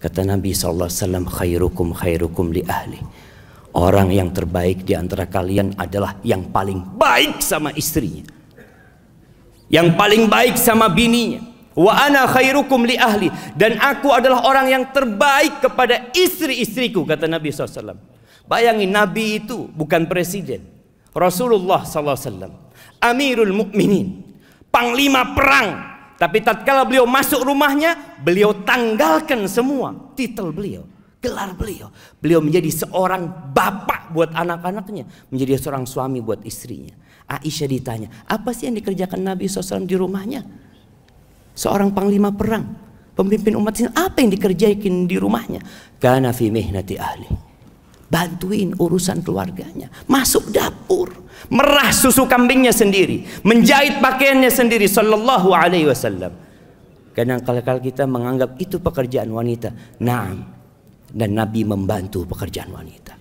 Kata Nabi SAW, khairukum khairukum li ahli. Orang yang terbaik di antara kalian adalah yang paling baik sama istrinya. Yang paling baik sama bininya. Wa ana khairukum li ahli. Dan aku adalah orang yang terbaik kepada istri-istriku, kata Nabi SAW. Bayangin Nabi itu bukan presiden. Rasulullah SAW. Amirul Mukminin, Panglima perang tapi tatkala beliau masuk rumahnya, beliau tanggalkan semua titel beliau, gelar beliau. Beliau menjadi seorang bapak buat anak-anaknya, menjadi seorang suami buat istrinya. Aisyah ditanya, apa sih yang dikerjakan Nabi SAW di rumahnya? Seorang panglima perang, pemimpin umat sini, apa yang dikerjakan di rumahnya? Karena fi mihnati ahli bantuin urusan keluarganya, masuk dapur, merah susu kambingnya sendiri, menjahit pakaiannya sendiri sallallahu alaihi wasallam. Kadang kala kita menganggap itu pekerjaan wanita. nah Dan Nabi membantu pekerjaan wanita.